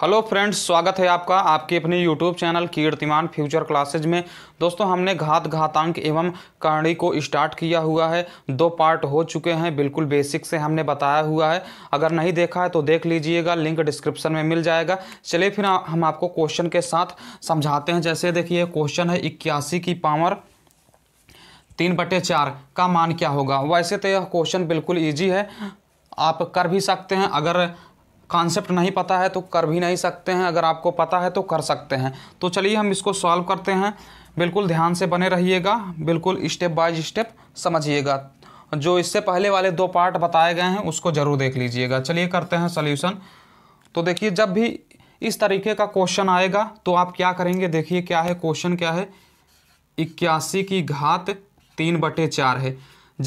hello friends स्वागत है आपका आपके अपने YouTube channel Kirtiman Future Classes में दोस्तों हमने घात घातांक एवं कर्णी को स्टार्ट किया हुआ है दो पार्ट हो चुके हैं बिल्कुल बेसिक से हमने बताया हुआ है अगर नहीं देखा है तो देख लीजिएगा लिंक डिस्क्रिप्शन में मिल जाएगा चलिए फिर हम आपको क्वेश्चन के साथ समझाते हैं जैसे देखिए क्वेश्चन है इक्यासी की पावर तीन बटे चार का मान क्या होगा वैसे तो यह क्वेश्चन बिल्कुल ईजी है आप कर भी सकते हैं अगर कॉन्सेप्ट नहीं पता है तो कर भी नहीं सकते हैं अगर आपको पता है तो कर सकते हैं तो चलिए हम इसको सॉल्व करते हैं बिल्कुल ध्यान से बने रहिएगा बिल्कुल स्टेप बाय स्टेप समझिएगा जो इससे पहले वाले दो पार्ट बताए गए हैं उसको ज़रूर देख लीजिएगा चलिए करते हैं सोल्यूशन तो देखिए जब भी इस तरीके का क्वेश्चन आएगा तो आप क्या करेंगे देखिए क्या है क्वेश्चन क्या है इक्यासी की घात तीन बटे चार है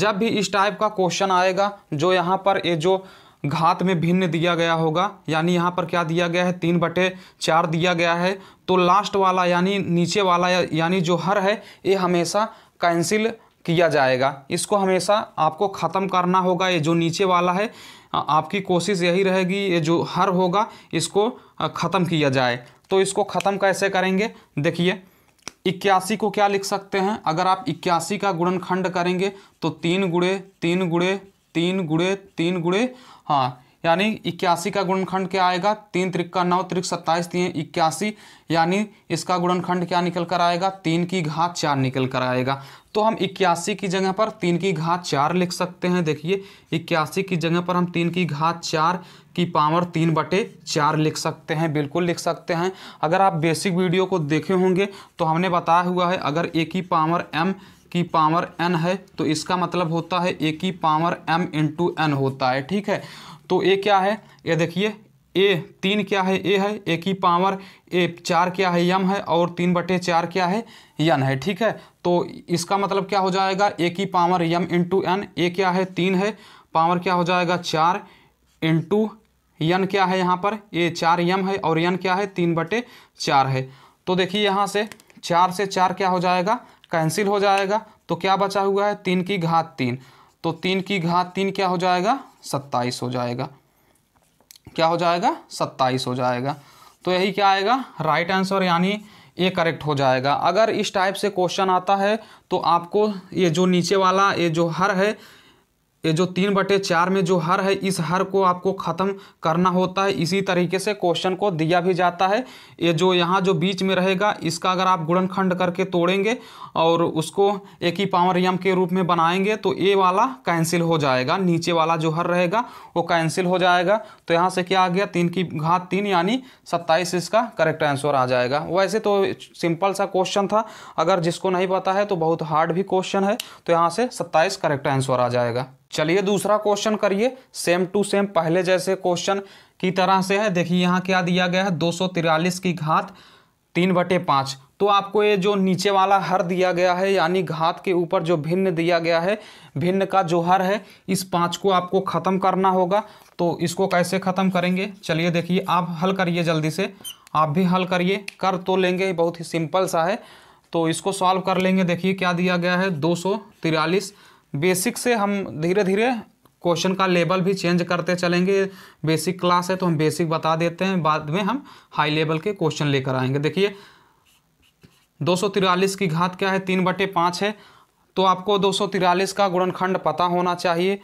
जब भी इस टाइप का क्वेश्चन आएगा जो यहाँ पर ये जो घात में भिन्न दिया गया होगा यानी यहाँ पर क्या दिया गया है तीन बटे चार दिया गया है तो लास्ट वाला यानी नीचे वाला यानी जो हर है ये हमेशा कैंसिल किया जाएगा इसको हमेशा आपको ख़त्म करना होगा ये जो नीचे वाला है आपकी कोशिश यही रहेगी ये जो हर होगा इसको ख़त्म किया जाए तो इसको ख़त्म कैसे करेंगे देखिए इक्यासी को क्या लिख सकते हैं अगर आप इक्यासी का गुणनखंड करेंगे तो तीन गुड़े तीन गुड़े तीन गुड़े तीन गुड़े हाँ यानी इक्यासी का गुणनखंड क्या आएगा तीन त्रिक्का नौ त्रिक सत्ताईस तीन इक्यासी यानी इसका गुणनखंड क्या निकल कर आएगा तीन की घात चार निकल कर आएगा तो हम इक्यासी की जगह पर तीन की घात चार लिख सकते हैं देखिए इक्यासी की जगह पर हम तीन की घात चार की पावर तीन बटे चार लिख सकते हैं बिल्कुल लिख सकते हैं अगर आप बेसिक वीडियो को देखे होंगे तो हमने बताया हुआ है अगर ए की पावर एम की पावर एन है तो इसका मतलब होता है ए की पावर एम इंटू एन होता है ठीक है तो ए क्या है ये देखिए ए तीन क्या है ए है ए की पावर ए चार क्या है यम है और तीन बटे चार क्या है यन है ठीक है तो इसका मतलब क्या हो जाएगा ए की power M into N A क्या है तीन है पावर क्या हो जाएगा चार इंटू यन क्या है यहाँ पर ए चार यम है और यन क्या है तीन बटे चार है तो देखिए यहाँ से चार से चार क्या हो जाएगा कैंसिल हो जाएगा तो क्या बचा हुआ है तीन की घात तीन तो तीन की घात तीन क्या हो जाएगा सत्ताईस हो जाएगा क्या हो जाएगा सत्ताईस हो जाएगा तो यही क्या आएगा राइट आंसर यानी ये करेक्ट हो जाएगा अगर इस टाइप से क्वेश्चन आता है तो आपको ये जो नीचे वाला ये जो हर है ये जो तीन बटे चार में जो हर है इस हर को आपको ख़त्म करना होता है इसी तरीके से क्वेश्चन को दिया भी जाता है ये जो यहाँ जो बीच में रहेगा इसका अगर आप गुणनखंड करके तोड़ेंगे और उसको एक ही पावर यम के रूप में बनाएंगे तो ये वाला कैंसिल हो जाएगा नीचे वाला जो हर रहेगा वो कैंसिल हो जाएगा तो यहाँ से क्या आ गया तीन की घात तीन यानी सत्ताईस इसका करेक्ट आंसर आ जाएगा वैसे तो सिंपल सा क्वेश्चन था अगर जिसको नहीं पता है तो बहुत हार्ड भी क्वेश्चन है तो यहाँ से सत्ताईस करेक्ट आंसर आ जाएगा चलिए दूसरा क्वेश्चन करिए सेम टू सेम पहले जैसे क्वेश्चन की तरह से है देखिए यहाँ क्या दिया गया है दो की घात तीन बटे पाँच तो आपको ये जो नीचे वाला हर दिया गया है यानी घात के ऊपर जो भिन्न दिया गया है भिन्न का जो हर है इस पाँच को आपको ख़त्म करना होगा तो इसको कैसे ख़त्म करेंगे चलिए देखिए आप हल करिए जल्दी से आप भी हल करिए कर तो लेंगे बहुत ही सिंपल सा है तो इसको सॉल्व कर लेंगे देखिए क्या दिया गया है दो सौ तिरालीस बेसिक से हम धीरे धीरे क्वेश्चन का लेवल भी चेंज करते चलेंगे बेसिक क्लास है तो हम बेसिक बता देते हैं बाद में हम हाई लेवल के क्वेश्चन लेकर आएंगे देखिए दो की घात क्या है तीन बटे पाँच है तो आपको दो का गुणनखंड पता होना चाहिए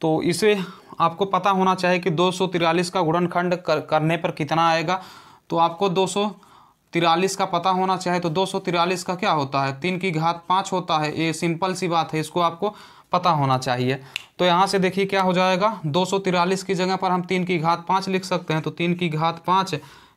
तो इसे आपको पता होना चाहिए कि दो का गुणनखंड कर, करने पर कितना आएगा तो आपको दो तिरालीस का पता होना चाहिए तो दो का क्या होता है तीन की घात पाँच होता है ये सिंपल सी बात है इसको आपको पता होना चाहिए तो यहाँ से देखिए क्या हो जाएगा दो की जगह पर हम तीन की घात पाँच लिख सकते हैं तो तीन की घात पाँच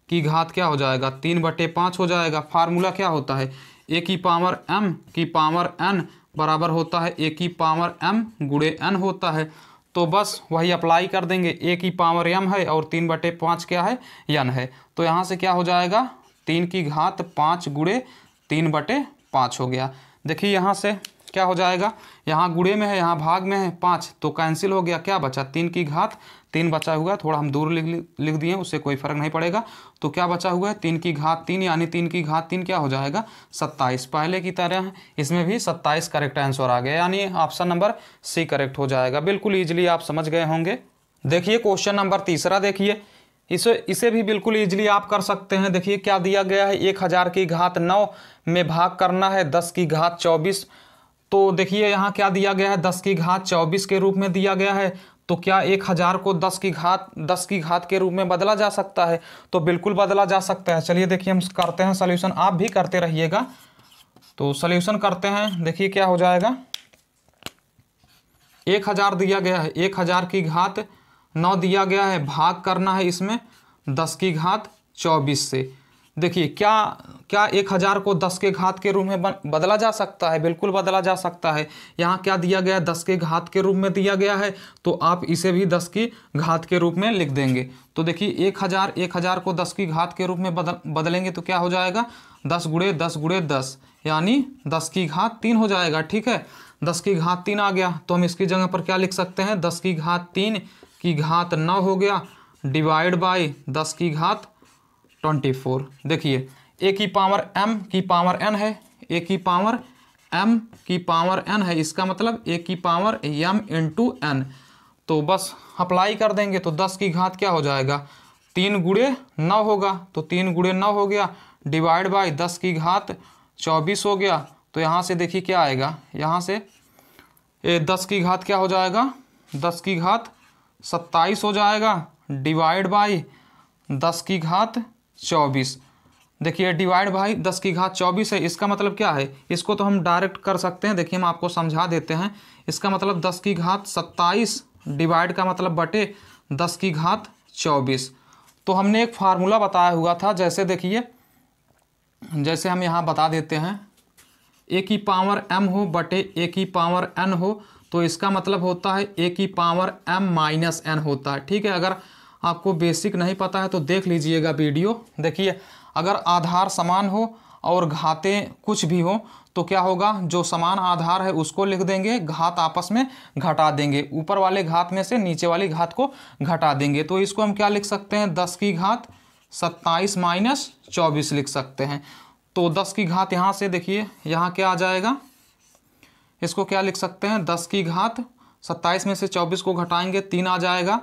की घात क्या हो जाएगा तीन बटे पाँच हो जाएगा फार्मूला क्या होता है ए की पावर एम की पावर एन बराबर होता है ए की पावर एम गुड़े एन होता है तो बस वही अप्लाई कर देंगे ए की पावर एम है और तीन बटे पाँच क्या है एन है तो यहाँ से क्या हो जाएगा तीन की घात पाँच गुड़े तीन बटे पाँच हो गया देखिए यहाँ से क्या हो जाएगा यहाँ गुड़े में है यहाँ भाग में है पाँच तो कैंसिल हो गया क्या बचा तीन की घात तीन बचा हुआ है थोड़ा हम दूर लिख लिख दिए उससे कोई फर्क नहीं पड़ेगा तो क्या बचा हुआ है तीन की घात तीन यानी तीन की घात तीन क्या हो जाएगा सत्ताईस पहले की तरह इसमें भी सत्ताईस करेक्ट आंसर आ गया यानी ऑप्शन नंबर सी करेक्ट हो जाएगा बिल्कुल ईजिली आप समझ गए होंगे देखिए क्वेश्चन नंबर तीसरा देखिए इसे इसे भी बिल्कुल ईजिली आप कर सकते हैं देखिए क्या दिया गया है एक हज़ार की घात नौ में भाग करना है दस की घात चौबीस तो देखिए यहाँ क्या दिया गया है दस की घात चौबीस के रूप में दिया गया है तो क्या एक हज़ार को दस की घात दस की घात के रूप में बदला जा सकता है तो बिल्कुल बदला जा सकता है चलिए देखिए हम करते हैं सोल्यूशन आप भी करते रहिएगा तो सोल्यूशन करते हैं देखिए क्या हो जाएगा एक हज़ार दिया गया है एक हज़ार की घात नौ दिया गया है भाग करना है इसमें दस की घात चौबीस से देखिए क्या क्या एक हज़ार को दस के घात के रूप में बदला जा सकता है बिल्कुल बदला जा सकता है यहाँ क्या दिया गया है दस के घात के रूप में दिया गया है तो आप इसे भी दस की घात के रूप में लिख देंगे तो देखिए एक हज़ार एक हज़ार को दस की घात के रूप में बदल बदलेंगे तो क्या हो जाएगा दस गुड़े दस गुड़े दस यानी दस की घात तीन हो जाएगा ठीक है दस की घात तीन आ गया तो हम इसकी जगह पर क्या लिख सकते हैं दस की घात तीन की घात नौ हो गया डिवाइड बाय दस की घात ट्वेंटी फोर देखिए ए की पावर एम की पावर एन है ए की पावर एम की पावर एन है इसका मतलब ए की पावर एम इंटू एन तो बस अप्लाई कर देंगे तो दस की घात क्या हो जाएगा तीन गुड़े नौ होगा तो तीन गुड़े नौ हो गया डिवाइड बाय दस की घात चौबीस हो गया तो यहाँ से देखिए क्या आएगा यहाँ से ए दस की घात क्या हो जाएगा दस की घात सत्ताईस हो जाएगा डिवाइड बाई दस की घात चौबीस देखिए डिवाइड बाई दस की घात चौबीस है इसका मतलब क्या है इसको तो हम डायरेक्ट कर सकते हैं देखिए हम आपको समझा देते हैं इसका मतलब दस की घात सत्ताईस डिवाइड का मतलब बटे दस की घात चौबीस तो हमने एक फार्मूला बताया हुआ था जैसे देखिए जैसे हम यहाँ बता देते हैं ए की पावर एम हो बटे ए की पावर एन हो तो इसका मतलब होता है ए की पावर एम माइनस एन होता है ठीक है अगर आपको बेसिक नहीं पता है तो देख लीजिएगा वीडियो देखिए अगर आधार समान हो और घाते कुछ भी हो तो क्या होगा जो समान आधार है उसको लिख देंगे घात आपस में घटा देंगे ऊपर वाले घात में से नीचे वाली घात को घटा देंगे तो इसको हम क्या लिख सकते हैं दस की घात सत्ताईस माइनस चौबीस लिख सकते हैं तो दस की घात यहाँ से देखिए यहाँ क्या आ जाएगा इसको क्या लिख सकते हैं दस की घात सत्ताईस में से चौबीस को घटाएंगे तीन आ जाएगा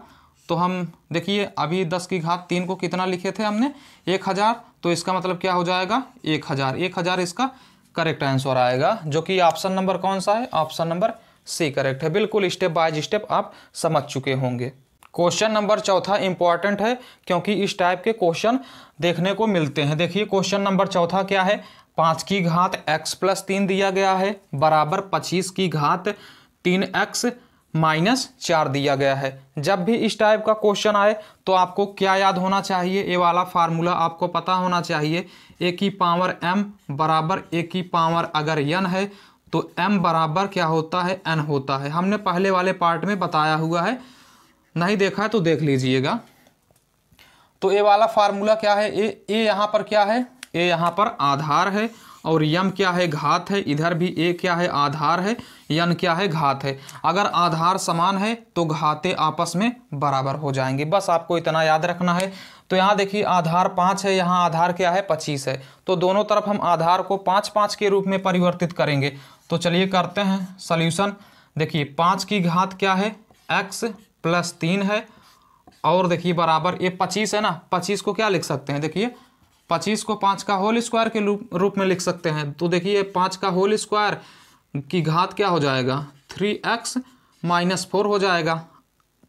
तो हम देखिए अभी दस की घात तीन को कितना लिखे थे हमने एक हज़ार तो इसका मतलब क्या हो जाएगा एक हज़ार एक हज़ार इसका करेक्ट आंसर आएगा जो कि ऑप्शन नंबर कौन सा है ऑप्शन नंबर सी करेक्ट है बिल्कुल स्टेप बाय स्टेप आप समझ चुके होंगे क्वेश्चन नंबर चौथा इंपॉर्टेंट है क्योंकि इस टाइप के क्वेश्चन देखने को मिलते हैं देखिए क्वेश्चन नंबर चौथा क्या है पाँच की घात x प्लस तीन दिया गया है बराबर पच्चीस की घात तीन एक्स माइनस चार दिया गया है जब भी इस टाइप का क्वेश्चन आए तो आपको क्या याद होना चाहिए ये वाला फार्मूला आपको पता होना चाहिए ए की पावर m बराबर ए की पावर अगर यन है तो m बराबर क्या होता है n होता है हमने पहले वाले पार्ट में बताया हुआ है नहीं देखा है तो देख लीजिएगा तो ये वाला फार्मूला क्या है ए ए यहाँ पर क्या है ए यहाँ पर आधार है और यम क्या है घात है इधर भी ए क्या है आधार है यन क्या है घात है अगर आधार समान है तो घाते आपस में बराबर हो जाएंगे बस आपको इतना याद रखना है तो यहाँ देखिए आधार पाँच है यहाँ आधार क्या है पच्चीस है तो दोनों तरफ हम आधार को पाँच पाँच के रूप में परिवर्तित करेंगे तो चलिए करते हैं सल्यूशन देखिए पाँच की घात क्या है एक्स प्लस तीन है और देखिए बराबर ये पच्चीस है ना पच्चीस को क्या लिख सकते हैं देखिए पच्चीस को पाँच का होल स्क्वायर के रूप में लिख सकते हैं तो देखिए पाँच का होल स्क्वायर की घात क्या हो जाएगा थ्री एक्स माइनस फोर हो जाएगा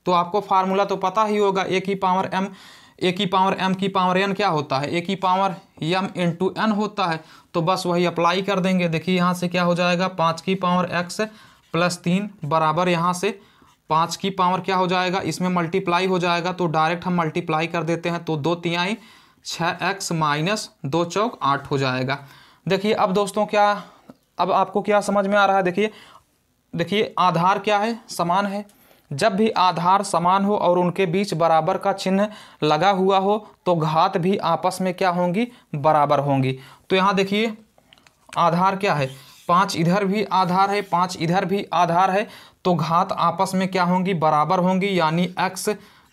तो आपको फार्मूला तो पता ही होगा ए की पावर एम ए की पावर एम की पावर एन क्या होता है ए की power M into N होता है तो बस वही अप्लाई कर देंगे देखिए यहाँ से क्या हो जाएगा पाँच की पावर एक्स प्लस तीन बराबर यहाँ से पाँच की पावर क्या हो जाएगा इसमें मल्टीप्लाई हो जाएगा तो डायरेक्ट हम मल्टीप्लाई कर देते हैं तो दो तिहाई छः एक्स माइनस दो चौक आठ हो जाएगा देखिए अब दोस्तों क्या अब आपको क्या समझ में आ रहा है देखिए देखिए आधार क्या है समान है जब भी आधार समान हो और उनके बीच बराबर का चिन्ह लगा हुआ हो तो घात भी आपस में क्या होंगी बराबर होंगी तो यहाँ देखिए आधार क्या है पाँच इधर भी आधार है पाँच इधर भी आधार है तो घात आपस में क्या होंगी बराबर होंगी यानी एक्स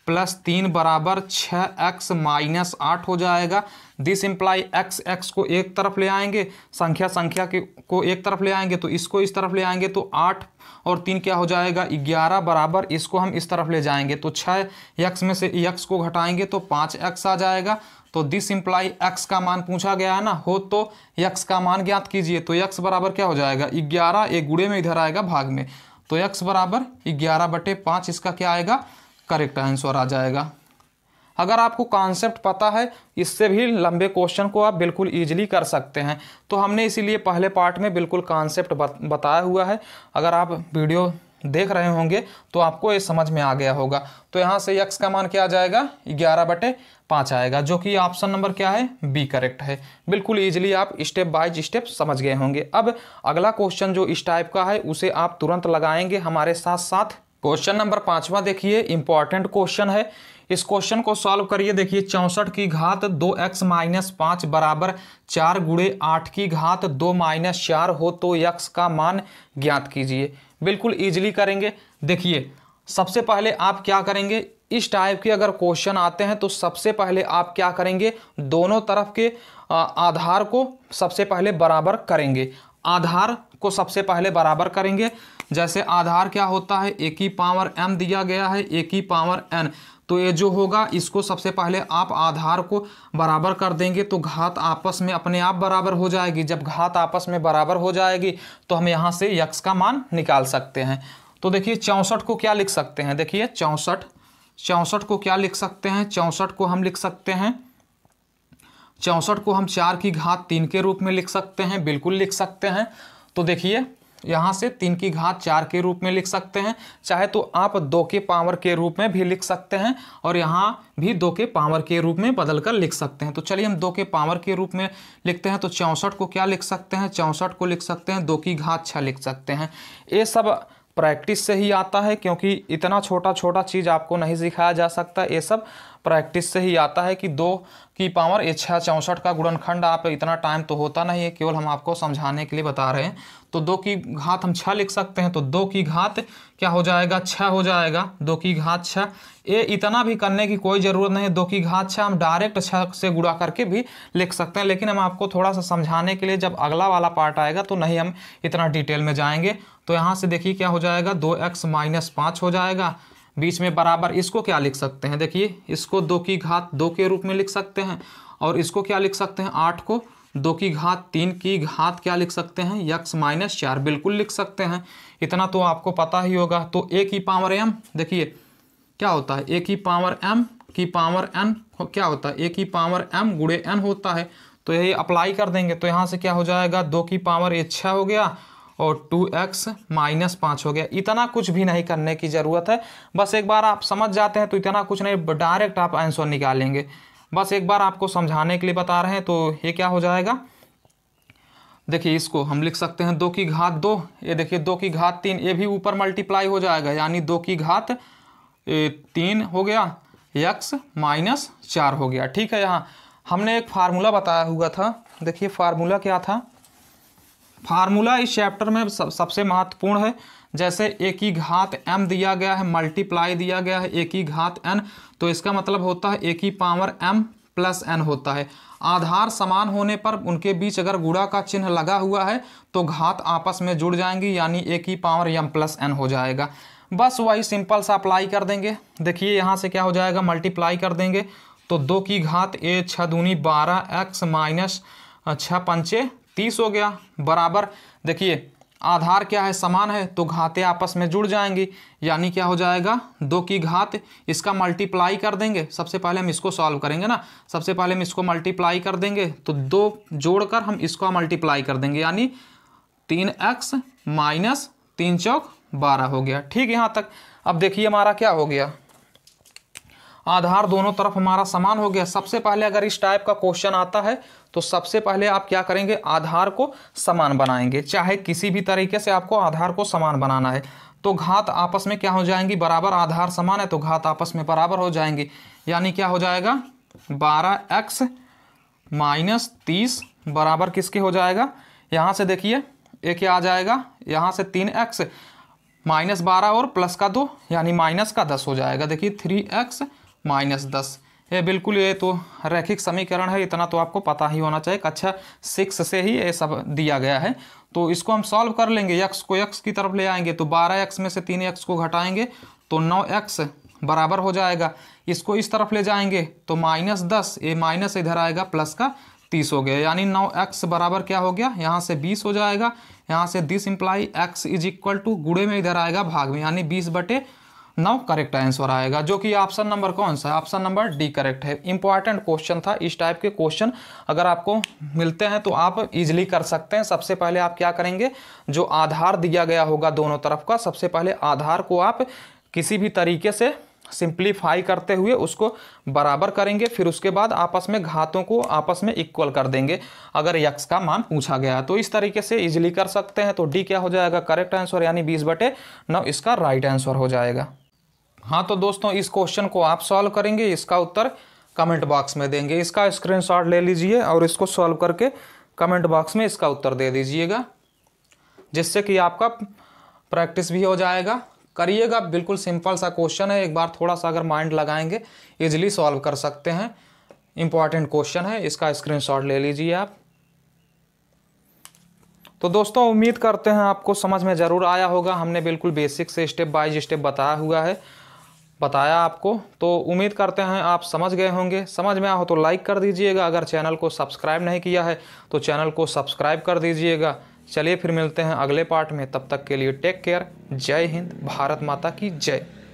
प्लस तीन बराबर छः एक्स माइनस आठ हो जाएगा दिस इम्प्लाई एक्स एक्स को एक तरफ ले आएंगे संख्या संख्या के को एक तरफ ले आएंगे तो इसको इस तरफ ले आएंगे तो आठ और तीन क्या हो जाएगा ग्यारह बराबर इसको हम इस तरफ ले जाएंगे तो छः एक्स में से एक को घटाएंगे तो पाँच एक्स आ जाएगा तो दिस इम्प्लाई एक्स का मान पूछा गया है ना हो तो एक्स का मान ज्ञात कीजिए तो एक्स बराबर क्या हो जाएगा ग्यारह एक गुड़े में इधर आएगा भाग में तो एक्स बराबर ग्यारह बटे पाँच इसका क्या आएगा करेक्ट आंसर आ जाएगा अगर आपको कॉन्सेप्ट पता है इससे भी लंबे क्वेश्चन को आप बिल्कुल ईजिली कर सकते हैं तो हमने इसीलिए पहले पार्ट में बिल्कुल कॉन्सेप्ट बताया हुआ है अगर आप वीडियो देख रहे होंगे तो आपको ये समझ में आ गया होगा तो यहाँ से यक्स का मान क्या आ जाएगा ग्यारह बटे पाँच आएगा जो कि ऑप्शन नंबर क्या है बी करेक्ट है बिल्कुल ईजिली आप स्टेप बाय स्टेप समझ गए होंगे अब अगला क्वेश्चन जो इस टाइप का है उसे आप तुरंत लगाएंगे हमारे साथ साथ क्वेश्चन नंबर पांचवा देखिए इंपॉर्टेंट क्वेश्चन है इस क्वेश्चन को सॉल्व करिए देखिए चौंसठ की घात दो एक्स माइनस पाँच बराबर चार गुड़े आठ की घात दो माइनस चार हो तो एक्स का मान ज्ञात कीजिए बिल्कुल ईजिली करेंगे देखिए सबसे पहले आप क्या करेंगे इस टाइप के अगर क्वेश्चन आते हैं तो सबसे पहले आप क्या करेंगे दोनों तरफ के आधार को सबसे पहले बराबर करेंगे आधार को सबसे पहले बराबर करेंगे जैसे आधार क्या होता है ए की पावर एम दिया गया है ए की पावर एन तो ये जो होगा इसको सबसे पहले आप आधार को बराबर कर देंगे तो घात आपस में अपने आप बराबर हो जाएगी जब घात आपस में बराबर हो जाएगी तो हम यहाँ से यक्स का मान निकाल सकते हैं तो देखिए चौंसठ को क्या लिख सकते हैं देखिए चौंसठ चौंसठ को क्या लिख सकते हैं चौंसठ को हम लिख सकते हैं चौंसठ को हम चार की घात तीन के रूप में लिख सकते हैं बिल्कुल लिख सकते हैं तो देखिए यहाँ से तीन की घात चार के रूप में लिख सकते हैं चाहे तो आप दो के पावर के रूप में भी लिख सकते हैं और यहाँ भी दो के पावर के रूप में बदल कर लिख सकते हैं तो चलिए हम दो के पावर के रूप में लिखते हैं तो चौंसठ को क्या लिख सकते हैं चौंसठ को लिख सकते हैं दो की घात छः लिख सकते हैं ये सब प्रैक्टिस से ही आता है क्योंकि इतना छोटा छोटा चीज़ आपको नहीं सिखाया जा सकता ये सब प्रैक्टिस से ही आता है कि दो की पावर ये छः चौंसठ का गुणनखंड आप इतना टाइम तो होता नहीं है केवल हम आपको समझाने के लिए बता रहे हैं तो दो की घात हम छः लिख सकते हैं तो दो की घात क्या हो जाएगा छः हो जाएगा दो की घात छः ये इतना भी करने की कोई ज़रूरत नहीं है दो की घात छः हम डायरेक्ट छः से गुड़ा करके भी लिख सकते हैं लेकिन हम आपको थोड़ा सा समझाने के लिए जब अगला वाला पार्ट आएगा तो नहीं हम इतना डिटेल में जाएंगे तो यहाँ से देखिए क्या हो जाएगा दो एक्स माइनस पाँच हो जाएगा बीच में बराबर इसको क्या लिख सकते हैं देखिए इसको दो की घात दो के रूप में लिख सकते हैं और इसको क्या लिख सकते हैं आठ को दो की घात तीन की घात क्या लिख सकते हैं यक्स माइनस चार बिल्कुल लिख सकते हैं इतना तो आपको पता ही होगा तो ए की पावर एम देखिए क्या होता है ए की पावर एम की पावर एन क्या होता है ए की पावर एम गुड़े एन होता है तो यही अप्लाई कर देंगे तो यहाँ से क्या हो जाएगा दो की पावर ए छः हो गया और टू एक्स माइनस पाँच हो गया इतना कुछ भी नहीं करने की ज़रूरत है बस एक बार आप समझ जाते हैं तो इतना कुछ नहीं डायरेक्ट आप आंसर निकालेंगे बस एक बार आपको समझाने के लिए बता रहे हैं तो ये क्या हो जाएगा देखिए इसको हम लिख सकते हैं दो की घात दो ये देखिए दो की घात तीन ये भी ऊपर मल्टीप्लाई हो जाएगा यानी दो की घात तीन हो गया यक्स माइनस चार हो गया ठीक है यहाँ हमने एक फार्मूला बताया हुआ था देखिए फार्मूला क्या था फार्मूला इस चैप्टर में सब, सबसे महत्वपूर्ण है जैसे एक ही घात एम दिया गया है मल्टीप्लाई दिया गया है एक ही घात एन तो इसका मतलब होता है एक ही पावर एम प्लस एन होता है आधार समान होने पर उनके बीच अगर गुड़ा का चिन्ह लगा हुआ है तो घात आपस में जुड़ जाएंगी यानी एक ही पावर एम प्लस एन हो जाएगा बस वही सिंपल सा अप्लाई कर देंगे देखिए यहाँ से क्या हो जाएगा मल्टीप्लाई कर देंगे तो दो की घात ए छः दूनी बारह एक्स माइनस छः पंचे तीस हो गया बराबर देखिए आधार क्या है समान है तो घाते आपस में जुड़ जाएंगी यानी क्या हो जाएगा दो की घात इसका मल्टीप्लाई कर देंगे सबसे पहले हम इसको सॉल्व करेंगे ना सबसे पहले हम इसको मल्टीप्लाई कर देंगे तो दो जोड़कर हम इसको मल्टीप्लाई कर देंगे यानी तीन एक्स माइनस तीन चौक बारह हो गया ठीक यहाँ तक अब देखिए हमारा क्या हो गया आधार दोनों तरफ हमारा समान हो गया सबसे पहले अगर इस टाइप का क्वेश्चन आता है तो सबसे पहले आप क्या करेंगे आधार को समान बनाएंगे चाहे किसी भी तरीके से आपको आधार को समान बनाना है तो घात आपस में क्या हो जाएंगी बराबर आधार समान है तो घात आपस में बराबर हो जाएंगे यानी क्या हो जाएगा बारह एक्स माइनस तीस बराबर किसके हो जाएगा यहाँ से देखिए एक क्या आ जाएगा यहाँ से तीन एक्स माइनस बारह और प्लस का दो यानी माइनस का दस हो जाएगा देखिए थ्री एक्स माइनस दस ये बिल्कुल ये तो रैखिक समीकरण है इतना तो आपको पता ही होना चाहिए कक्षा सिक्स से ही ये सब दिया गया है तो इसको हम सॉल्व कर लेंगे यक्स को यक्स की तरफ ले आएंगे तो बारह एक्स में से तीन एक्स को घटाएंगे तो नौ एक्स बराबर हो जाएगा इसको इस तरफ ले जाएंगे तो माइनस दस ये माइनस इधर आएगा प्लस का तीस हो गया यानी नौ एक्स बराबर क्या हो गया यहाँ से बीस हो जाएगा यहाँ से this imply X is equal to गुड़े में इधर आएगा भाग में यानी बीस बटे नौ करेक्ट आंसर आएगा जो कि ऑप्शन नंबर कौन सा है ऑप्शन नंबर डी करेक्ट है इंपॉर्टेंट क्वेश्चन था इस टाइप के क्वेश्चन अगर आपको मिलते हैं तो आप इजिली कर सकते हैं सबसे पहले आप क्या करेंगे जो आधार दिया गया होगा दोनों तरफ का सबसे पहले आधार को आप किसी भी तरीके से सिंप्लीफाई करते हुए उसको बराबर करेंगे फिर उसके बाद आपस में घातों को आपस में इक्वल कर देंगे अगर यक्स का मान पूछा गया तो इस तरीके से इजीली कर सकते हैं तो डी क्या हो जाएगा करेक्ट आंसर यानी बीस बटे नौ इसका राइट आंसर हो जाएगा हाँ तो दोस्तों इस क्वेश्चन को आप सॉल्व करेंगे इसका उत्तर कमेंट बॉक्स में देंगे इसका स्क्रीनशॉट ले लीजिए और इसको सॉल्व करके कमेंट बॉक्स में इसका उत्तर दे दीजिएगा जिससे कि आपका प्रैक्टिस भी हो जाएगा करिएगा बिल्कुल सिंपल सा क्वेश्चन है एक बार थोड़ा सा अगर माइंड लगाएंगे इजीली सॉल्व कर सकते हैं इम्पॉर्टेंट क्वेश्चन है इसका स्क्रीनशॉट ले लीजिए आप तो दोस्तों उम्मीद करते हैं आपको समझ में ज़रूर आया होगा हमने बिल्कुल बेसिक से स्टेप बाय स्टेप बताया हुआ है बताया आपको तो उम्मीद करते हैं आप समझ गए होंगे समझ में आओ हो तो लाइक कर दीजिएगा अगर चैनल को सब्सक्राइब नहीं किया है तो चैनल को सब्सक्राइब कर दीजिएगा चलिए फिर मिलते हैं अगले पार्ट में तब तक के लिए टेक केयर जय हिंद भारत माता की जय